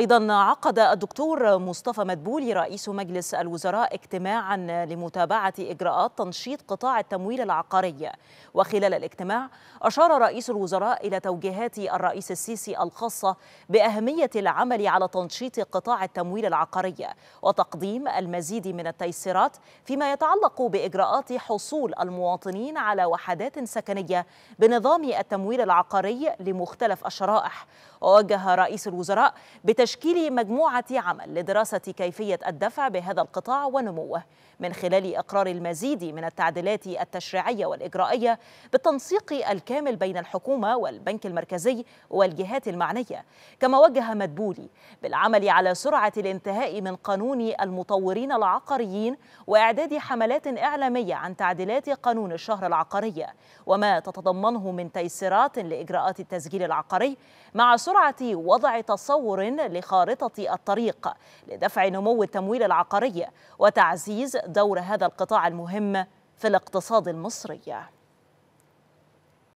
أيضا عقد الدكتور مصطفى مدبولي رئيس مجلس الوزراء اجتماعا لمتابعة إجراءات تنشيط قطاع التمويل العقاري وخلال الاجتماع أشار رئيس الوزراء إلى توجيهات الرئيس السيسي الخاصة بأهمية العمل على تنشيط قطاع التمويل العقاري وتقديم المزيد من التيسيرات فيما يتعلق بإجراءات حصول المواطنين على وحدات سكنية بنظام التمويل العقاري لمختلف الشرائح ووجه رئيس الوزراء بتجديد تشكيل مجموعة عمل لدراسة كيفية الدفع بهذا القطاع ونموه من خلال إقرار المزيد من التعديلات التشريعية والإجرائية بالتنسيق الكامل بين الحكومة والبنك المركزي والجهات المعنية كما وجه مدبولي بالعمل على سرعة الانتهاء من قانون المطورين العقاريين وإعداد حملات إعلامية عن تعديلات قانون الشهر العقارية وما تتضمنه من تيسيرات لإجراءات التسجيل العقاري مع سرعة وضع تصور لخارطة الطريق لدفع نمو التمويل العقاري وتعزيز دور هذا القطاع المهم في الاقتصاد المصري